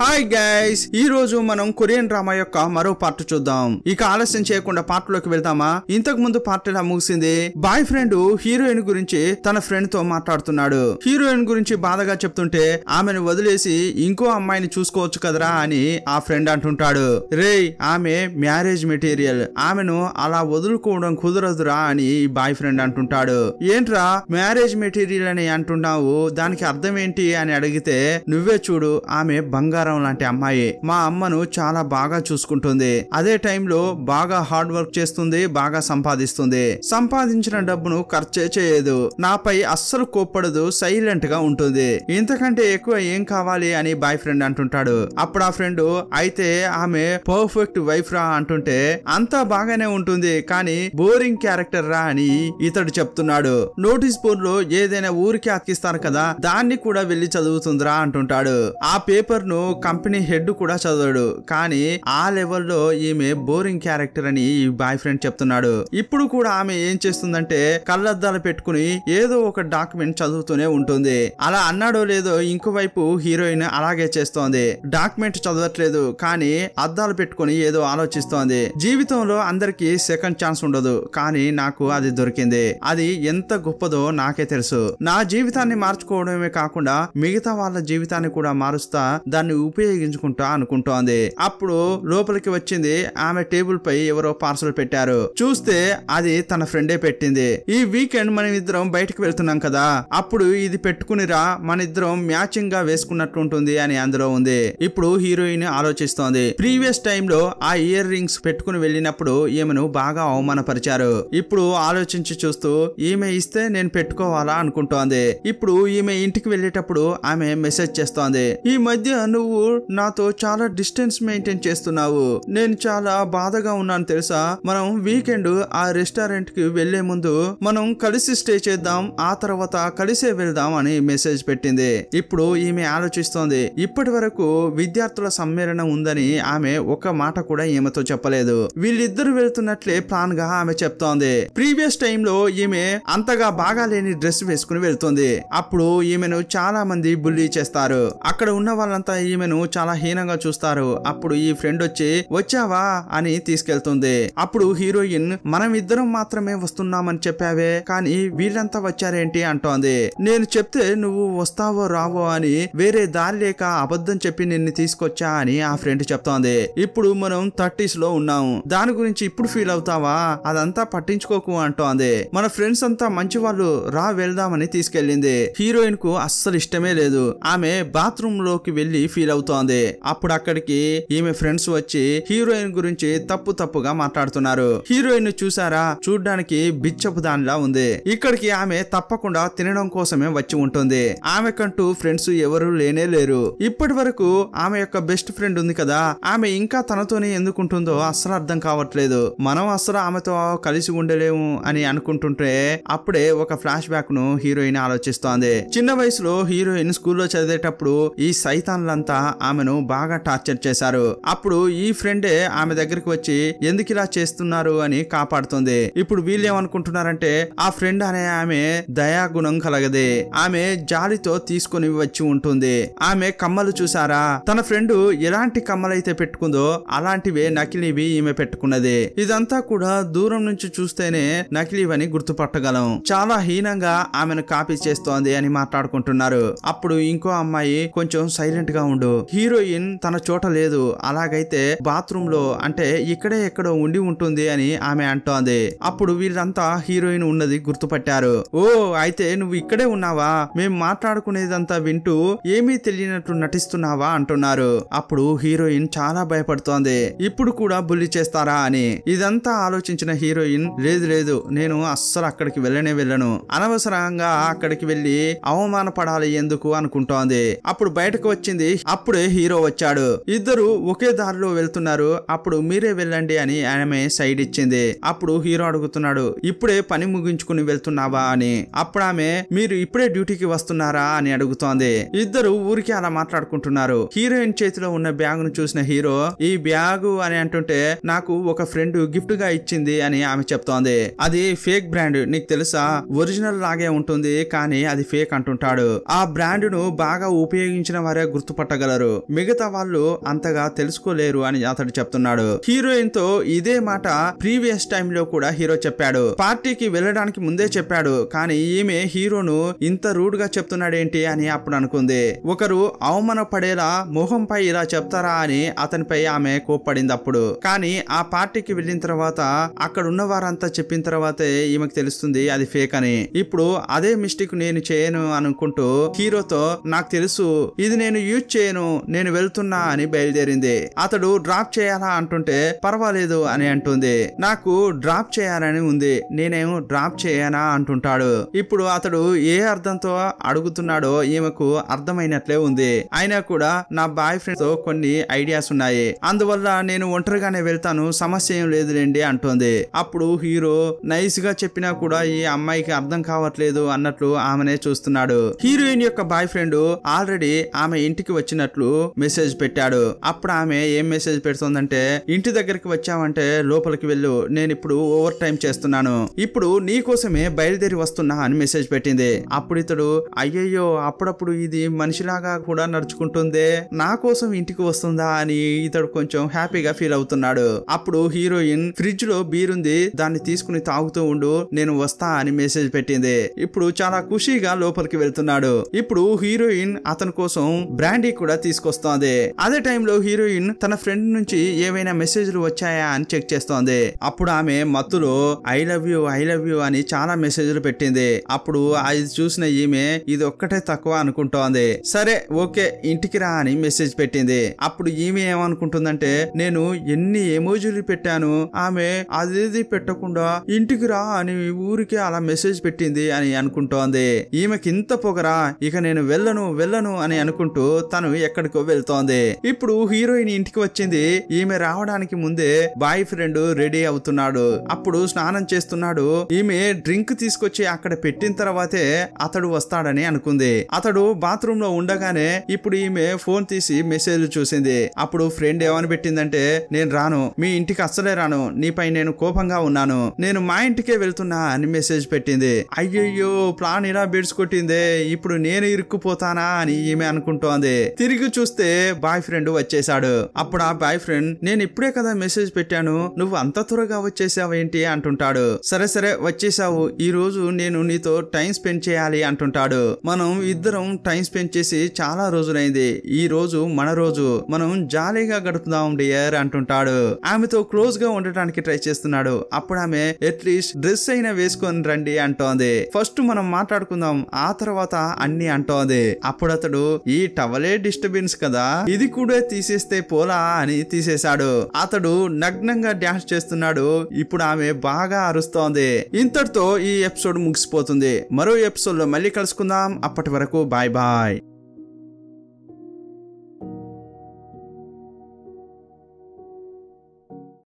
hi guys ఈ రోజు మనం కొరియన్ డ్రామా యొక్క మరో పార్ట్ చూద్దాం ఇక ఆలస్యం చేయకుండా పార్ట్ లోకి వెళ్తామా ఇంతకు ముందు పార్ట్ ఇలా ముగిసింది బాయ్ ఫ్రెండ్ హీరోయిన్ గురించి తన ఫ్రెండ్ తో మాట్లాడుతున్నాడు హీరోయిన్ గురించి బాధగా చెప్తుంటే ఆమెను వదిలేసి ఇంకో అమ్మాయిని చూసుకోవచ్చు కదరా అని ఆ ఫ్రెండ్ అంటుంటాడు రే ఆమె మ్యారేజ్ మెటీరియల్ ఆమెను అలా వదులుకోవడం కుదరదురా అని బాయ్ ఫ్రెండ్ అంటుంటాడు ఏంట్రా మ్యారేజ్ మెటీరియల్ అని అంటున్నావు దానికి అర్థం ఏంటి అని అడిగితే నువ్వే చూడు ఆమె బంగారం బంగారం లాంటి అమ్మాయి మా అమ్మను చాలా బాగా చూసుకుంటుంది అదే టైంలో బాగా హార్డ్ వర్క్ చేస్తుంది బాగా సంపాదిస్తుంది సంపాదించిన డబ్బును ఖర్చే చేయదు నాపై అస్సలు కోప్పడదు సైలెంట్ గా ఉంటుంది ఇంతకంటే ఎక్కువ ఏం కావాలి అని బాయ్ ఫ్రెండ్ అంటుంటాడు అప్పుడు ఆ ఫ్రెండ్ అయితే ఆమె పర్ఫెక్ట్ వైఫ్ రా అంటుంటే అంతా బాగానే ఉంటుంది కానీ బోరింగ్ క్యారెక్టర్ రా అని ఇతడు చెప్తున్నాడు నోటీస్ బోర్డు లో ఏదైనా ఊరికి అతికిస్తారు కదా దాన్ని కూడా వెళ్లి చదువుతుందిరా అంటుంటాడు ఆ పేపర్ ను కంపెనీ హెడ్ కూడా చదవడు కానీ ఆ లెవెల్లో ఈమె బోరింగ్ క్యారెక్టర్ అని ఈ బాయ్ ఫ్రెండ్ చెప్తున్నాడు ఇప్పుడు కూడా ఆమె ఏం చేస్తుందంటే కళ్ళద్దాలు పెట్టుకుని ఏదో ఒక డాక్యుమెంట్ చదువుతూనే ఉంటుంది అలా అన్నాడో లేదో ఇంకోవైపు హీరోయిన్ అలాగే చేస్తోంది డాక్యుమెంట్ చదవట్లేదు కానీ అద్దాలు పెట్టుకుని ఏదో ఆలోచిస్తోంది జీవితంలో అందరికి సెకండ్ ఛాన్స్ ఉండదు కానీ నాకు అది దొరికింది అది ఎంత గొప్పదో నాకే తెలుసు నా జీవితాన్ని మార్చుకోవడమే కాకుండా మిగతా వాళ్ళ జీవితాన్ని కూడా మారుస్తా దాన్ని ఉపయోగించుకుంటా అనుకుంటోంది అప్పుడు లోపలికి వచ్చింది ఆమె టేబుల్ పై ఎవరో పార్సల్ పెట్టారు చూస్తే అది తన ఫ్రెండే పెట్టింది ఈ వీకెండ్ మనం ఇద్దరం బయటకు వెళ్తున్నాం కదా అప్పుడు ఇది పెట్టుకునిరా మన ఇద్దరం మ్యాచింగ్ గా వేసుకున్నట్టు ఉంటుంది అని అందులో ఉంది ఇప్పుడు హీరోయిన్ ఆలోచిస్తోంది ప్రీవియస్ టైంలో ఆ ఇయర్ రింగ్స్ పెట్టుకుని వెళ్ళినప్పుడు ఈమెను బాగా అవమానపరిచారు ఇప్పుడు ఆలోచించి చూస్తూ ఈమె ఇస్తే నేను పెట్టుకోవాలా అనుకుంటోంది ఇప్పుడు ఈమె ఇంటికి వెళ్ళేటప్పుడు ఆమె మెసేజ్ చేస్తోంది ఈ మధ్య నువ్వు నువ్వు నాతో చాలా డిస్టెన్స్ మెయింటైన్ చేస్తున్నావు నేను చాలా బాధగా ఉన్నాను తెలుసా మనం వీకెండ్ ఆ రెస్టారెంట్ కి వెళ్లే ముందు మనం కలిసి స్టే చేద్దాం ఆ తర్వాత కలిసే వెళ్దాం అని మెసేజ్ పెట్టింది ఇప్పుడు ఈమె ఆలోచిస్తోంది ఇప్పటి వరకు విద్యార్థుల సమ్మేళనం ఉందని ఆమె ఒక్క మాట కూడా ఈమెతో చెప్పలేదు వీళ్ళిద్దరు వెళ్తున్నట్లే ప్లాన్ గా ఆమె చెప్తోంది ప్రీవియస్ టైమ్ లో ఈమె అంతగా బాగా లేని డ్రెస్ వేసుకుని వెళ్తుంది అప్పుడు ఈమెను చాలా మంది బుల్లీ చేస్తారు అక్కడ ఉన్న వాళ్ళంతా ఈమె ఆమెను చాలా హీనంగా చూస్తారు అప్పుడు ఈ ఫ్రెండ్ వచ్చి వచ్చావా అని తీసుకెళ్తుంది అప్పుడు హీరోయిన్ మనం ఇద్దరం మాత్రమే వస్తున్నామని చెప్పావే కానీ వీళ్ళంతా వచ్చారేంటి అంటోంది నేను చెప్తే నువ్వు వస్తావో రావో అని వేరే దారి లేక అబద్ధం చెప్పి నిన్ను తీసుకొచ్చా అని ఆ ఫ్రెండ్ చెప్తోంది ఇప్పుడు మనం థర్టీస్ లో ఉన్నాము దాని గురించి ఇప్పుడు ఫీల్ అవుతావా అదంతా పట్టించుకోకు అంటోంది మన ఫ్రెండ్స్ అంతా మంచి వాళ్ళు రా వెళ్దామని తీసుకెళ్లింది హీరోయిన్ కు అస్సలు ఇష్టమే లేదు ఆమె బాత్రూమ్ లోకి వెళ్లి ఫీల్ ఫీల్ అవుతోంది అప్పుడు అక్కడికి ఈమె ఫ్రెండ్స్ వచ్చి హీరోయిన్ గురించి తప్పు తప్పుగా మాట్లాడుతున్నారు హీరోయిన్ చూసారా చూడ్డానికి బిచ్చపు దానిలా ఉంది ఇక్కడికి ఆమె తప్పకుండా తినడం కోసమే వచ్చి ఉంటుంది ఆమెకంటూ ఫ్రెండ్స్ ఎవరు లేనే లేరు ఇప్పటి వరకు ఆమె యొక్క బెస్ట్ ఫ్రెండ్ ఉంది కదా ఆమె ఇంకా తనతోనే ఎందుకుంటుందో అస్సలు అర్థం కావట్లేదు మనం అస్సలు ఆమెతో కలిసి ఉండలేము అని అనుకుంటుంటే అప్పుడే ఒక ఫ్లాష్ బ్యాక్ ను హీరోయిన్ ఆలోచిస్తోంది చిన్న వయసులో హీరోయిన్ స్కూల్లో చదివేటప్పుడు ఈ సైతాన్లంతా ఆమెను బాగా టార్చర్ చేశారు అప్పుడు ఈ ఫ్రెండే ఆమె దగ్గరికి వచ్చి ఎందుకు ఇలా చేస్తున్నారు అని కాపాడుతుంది ఇప్పుడు వీళ్ళేమనుకుంటున్నారంటే ఆ ఫ్రెండ్ అనే ఆమె దయాగుణం కలగదే ఆమె జాలితో తీసుకుని వచ్చి ఉంటుంది ఆమె కమ్మలు చూసారా తన ఫ్రెండ్ ఎలాంటి కమ్మలైతే పెట్టుకుందో అలాంటివే నకిలీవి ఈమె పెట్టుకున్నది ఇదంతా కూడా దూరం నుంచి చూస్తేనే నకిలీవని గుర్తుపట్టగలం చాలా హీనంగా ఆమెను కాపీ చేస్తోంది అని మాట్లాడుకుంటున్నారు అప్పుడు ఇంకో అమ్మాయి కొంచెం సైలెంట్ గా ఉండు లేదు హీరోయిన్ తన చోట లేదు అలాగైతే బాత్రూమ్ లో అంటే ఇక్కడే ఎక్కడో ఉండి ఉంటుంది అని ఆమె అంటోంది అప్పుడు వీళ్ళంతా హీరోయిన్ ఉన్నది గుర్తుపట్టారు ఓ అయితే నువ్వు ఇక్కడే ఉన్నావా మేము మాట్లాడుకునేదంతా వింటూ ఏమీ తెలియనట్టు నటిస్తున్నావా అంటున్నారు అప్పుడు హీరోయిన్ చాలా భయపడుతోంది ఇప్పుడు కూడా బుల్లి చేస్తారా అని ఇదంతా ఆలోచించిన హీరోయిన్ లేదు లేదు నేను అస్సలు అక్కడికి వెళ్ళనే వెళ్ళను అనవసరంగా అక్కడికి వెళ్ళి అవమానపడాలి ఎందుకు అనుకుంటోంది అప్పుడు బయటకు వచ్చింది అప్పుడే హీరో వచ్చాడు ఇద్దరు ఒకే దారిలో వెళ్తున్నారు అప్పుడు మీరే వెళ్ళండి అని ఆమె సైడ్ ఇచ్చింది అప్పుడు హీరో అడుగుతున్నాడు ఇప్పుడే పని ముగించుకుని వెళ్తున్నావా అని అప్పుడు ఆమె మీరు ఇప్పుడే డ్యూటీకి వస్తున్నారా అని అడుగుతోంది ఇద్దరు ఊరికి అలా మాట్లాడుకుంటున్నారు హీరోయిన్ చేతిలో ఉన్న బ్యాగ్ ను చూసిన హీరో ఈ బ్యాగ్ అని అంటుంటే నాకు ఒక ఫ్రెండ్ గిఫ్ట్ గా ఇచ్చింది అని ఆమె చెప్తోంది అది ఫేక్ బ్రాండ్ నీకు తెలుసా ఒరిజినల్ లాగే ఉంటుంది కానీ అది ఫేక్ అంటుంటాడు ఆ బ్రాండ్ ను బాగా ఉపయోగించిన వారే గుర్తుపట్టగల చేయగలరు మిగతా వాళ్ళు అంతగా తెలుసుకోలేరు అని అతడు చెప్తున్నాడు హీరోయిన్ తో ఇదే మాట ప్రీవియస్ టైమ్ లో కూడా హీరో చెప్పాడు పార్టీకి వెళ్ళడానికి ముందే చెప్పాడు కానీ ఈమె హీరోను ఇంత రూడ్ గా చెప్తున్నాడేంటి అని అప్పుడు అనుకుంది ఒకరు అవమాన పడేలా మొహంపై ఇలా చెప్తారా అని అతనిపై ఆమె కోప్పడింది అప్పుడు కానీ ఆ పార్టీకి వెళ్ళిన తర్వాత అక్కడ ఉన్న వారంతా చెప్పిన తర్వాతే ఈమెకు తెలుస్తుంది అది ఫేక్ అని ఇప్పుడు అదే మిస్టేక్ నేను చేయను అనుకుంటూ హీరోతో నాకు తెలుసు ఇది నేను యూజ్ చేయను నేను నేను వెళ్తున్నా అని బయలుదేరింది అతడు డ్రాప్ చేయాలా అంటుంటే పర్వాలేదు అని అంటుంది నాకు డ్రాప్ చేయాలని ఉంది నేనేం డ్రాప్ చేయనా అంటుంటాడు ఇప్పుడు అతడు ఏ అర్థంతో అడుగుతున్నాడో ఈమెకు అర్థమైనట్లే ఉంది అయినా కూడా నా బాయ్ ఫ్రెండ్ తో కొన్ని ఐడియాస్ ఉన్నాయి అందువల్ల నేను ఒంటరిగానే వెళ్తాను సమస్య ఏం లేదులేండి అంటుంది అప్పుడు హీరో నైస్ గా చెప్పినా కూడా ఈ అమ్మాయికి అర్థం కావట్లేదు అన్నట్లు ఆమెనే చూస్తున్నాడు హీరోయిన్ యొక్క బాయ్ ఫ్రెండ్ ఆల్రెడీ ఆమె ఇంటికి వచ్చిన వచ్చినట్లు మెసేజ్ పెట్టాడు అప్పుడు ఆమె ఏం మెసేజ్ పెడుతుందంటే ఇంటి దగ్గరికి వచ్చావంటే లోపలికి వెళ్ళు నేను ఇప్పుడు ఓవర్ టైం చేస్తున్నాను ఇప్పుడు నీ కోసమే బయలుదేరి వస్తున్నా అని మెసేజ్ పెట్టింది అప్పుడు ఇతడు అయ్యయ్యో అప్పుడప్పుడు ఇది మనిషిలాగా కూడా నడుచుకుంటుందే నా కోసం ఇంటికి వస్తుందా అని ఇతడు కొంచెం హ్యాపీగా ఫీల్ అవుతున్నాడు అప్పుడు హీరోయిన్ ఫ్రిడ్జ్ లో బీర్ ఉంది దాన్ని తీసుకుని తాగుతూ ఉండు నేను వస్తా అని మెసేజ్ పెట్టింది ఇప్పుడు చాలా ఖుషీగా లోపలికి వెళ్తున్నాడు ఇప్పుడు హీరోయిన్ అతని కోసం బ్రాండీ కూడా తీసుకొస్తోంది అదే టైంలో హీరోయిన్ తన ఫ్రెండ్ నుంచి ఏవైనా మెసేజ్లు వచ్చాయా అని చెక్ చేస్తోంది అప్పుడు ఆమె మత్తులో I love you I love you అని చాలా మెసేజ్లు పెట్టింది అప్పుడు అది చూసిన ఈమె ఇది ఒక్కటే తక్కువ అనుకుంటోంది సరే ఓకే ఇంటికి రా అని మెసేజ్ పెట్టింది అప్పుడు ఈమె ఏమనుకుంటుందంటే నేను ఎన్ని ఎమోజీలు పెట్టాను ఆమె అదేది పెట్టకుండా ఇంటికి రా అని ఊరికే అలా మెసేజ్ పెట్టింది అని అనుకుంటోంది ఈమెకింత పొగరా ఇక నేను వెళ్ళను వెళ్ళను అని అనుకుంటూ తను ఎక్కడికో వెళ్తోంది ఇప్పుడు హీరోయిన్ ఇంటికి వచ్చింది ఈమె రావడానికి ముందే బాయ్ ఫ్రెండ్ రెడీ అవుతున్నాడు అప్పుడు స్నానం చేస్తున్నాడు ఈమె డ్రింక్ తీసుకొచ్చి అక్కడ పెట్టిన తర్వాతే అతడు వస్తాడని అనుకుంది అతడు బాత్రూమ్ లో ఉండగానే ఇప్పుడు ఈమె ఫోన్ తీసి మెసేజ్ చూసింది అప్పుడు ఫ్రెండ్ ఏమని పెట్టిందంటే నేను రాను మీ ఇంటికి అస్సలే రాను నీపై నేను కోపంగా ఉన్నాను నేను మా ఇంటికే వెళ్తున్నా అని మెసేజ్ పెట్టింది అయ్యయ్యో ప్లాన్ ఇలా బిడ్స్ కొట్టిందే ఇప్పుడు నేను ఇరుక్కుపోతానా అని ఈమె అనుకుంటోంది తిరిగి చూస్తే బాయ్ ఫ్రెండ్ వచ్చేసాడు అప్పుడు ఆ బాయ్ ఫ్రెండ్ నేను ఇప్పుడే కదా మెసేజ్ పెట్టాను నువ్వు అంత త్వరగా వచ్చేసావు ఏంటి అంటుంటాడు సరే సరే వచ్చేసావు ఈ రోజు నేను నీతో టైం స్పెండ్ చేయాలి అంటుంటాడు మనం ఇద్దరం టైం స్పెండ్ చేసి చాలా రోజులైంది ఈ రోజు మన రోజు మనం జాలీగా గడుపుదాం డియర్ అంటుంటాడు ఆమెతో క్లోజ్ గా ఉండటానికి ట్రై చేస్తున్నాడు అప్పుడు ఆమె అట్లీస్ట్ డ్రెస్ అయినా వేసుకొని రండి అంటోంది ఫస్ట్ మనం మాట్లాడుకుందాం ఆ తర్వాత అన్ని అంటోంది అప్పుడు అతడు ఈ టవలే డిస్ డిస్టర్బెన్స్ కదా ఇది కూడా తీసేస్తే పోలా అని తీసేశాడు అతడు నగ్నంగా డాన్స్ చేస్తున్నాడు ఇప్పుడు ఆమె బాగా అరుస్తోంది ఇంతటితో ఈ ఎపిసోడ్ ముగిసిపోతుంది మరో ఎపిసోడ్ లో మళ్ళీ కలుసుకుందాం అప్పటి వరకు బాయ్ బాయ్